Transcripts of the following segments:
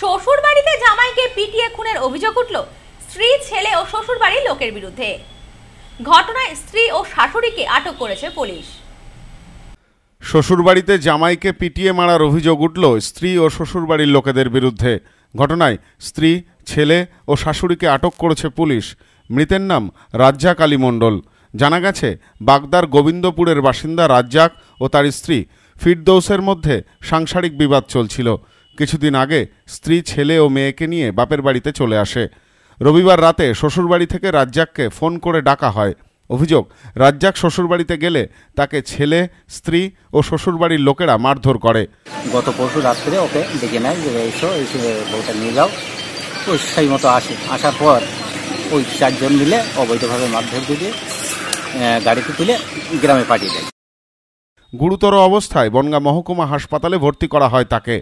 শ্বশুর বাড়িতে জামাইকে পিটিয়ে খুনের অভিযোগ উঠল স্ত্রী ছেলে ও শ্বশুর বাড়ির লোকের বিরুদ্ধে ঘটনায় স্ত্রী ও শাশুড়িকে আটক করেছে পুলিশ শ্বশুরবাড়িতে জামাইকে পিটিয়ে মারার অভিযোগ উঠল স্ত্রী ও শ্বশুরবাড়ির লোকেদের বিরুদ্ধে ঘটনায় স্ত্রী ছেলে ও শাশুড়িকে আটক করেছে পুলিশ মৃতের নাম রাজ্জাক আলী মণ্ডল জানা গেছে বাগদার গোবিন্দপুরের বাসিন্দা রাজ্জাক ও তার স্ত্রী ফিরদৌসের মধ্যে সাংসারিক বিবাদ চলছিল কিছুদিন আগে স্ত্রী ছেলে ও মেয়েকে নিয়ে বাপের বাড়িতে চলে আসে রবিবার রাতে শ্বশুরবাড়ি থেকে রাজ্জাককে ফোন করে ডাকা হয় অভিযোগ রাজ্জাক শ্বশুরবাড়িতে গেলে তাকে ছেলে স্ত্রী ও শ্বশুরবাড়ির লোকেরা মারধর করে গত পরশু রাত্রে ওকে ডেকে নেয় যে এসো এসে বউটা নিয়ে যাও ওই সেই মতো আসে আসার পর ওই চারজন মিলে অবৈধভাবে মারধর দিয়ে গাড়িতে তুলে গ্রামে পাঠিয়ে দেয় গুরুতর অবস্থায় বনগা মহকুমা হাসপাতালে ভর্তি করা হয় তাকে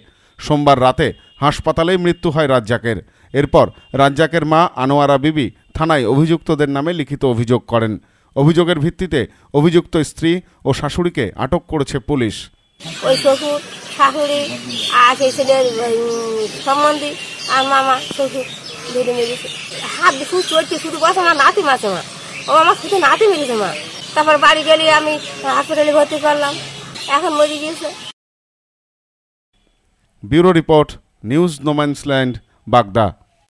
সোমবার রাতে হাসপাতালেই মৃত্যু হয় রাজ্জাকের এরপর রাজ্জাকের মা আনোয়ারা বিবি থানায় অভিযুক্তদের নামে লিখিত অভিযোগ করেন অভিযোগের ভিত্তিতে অভিযুক্ত স্ত্রী ও শাশুড়িকে আটক করেছে পুলিশ ওই শ্বশুর শাশুড়ি আর সেই ছেলের সম্বন্ধী আর মামা শ্বশুর ধরে মেরেছে হাত শুধু চড়ছে শুধু বসে আমার নাতি মাছে মা ও আমার শুধু নাতি মেরেছে মা তারপর বাড়ি গেলে আমি হাসপাতালে ভর্তি করলাম এখন মরে গিয়েছে ব্যুরো রিপোর্ট নিউজ নোম্যান্সল্যান্ড বাগদা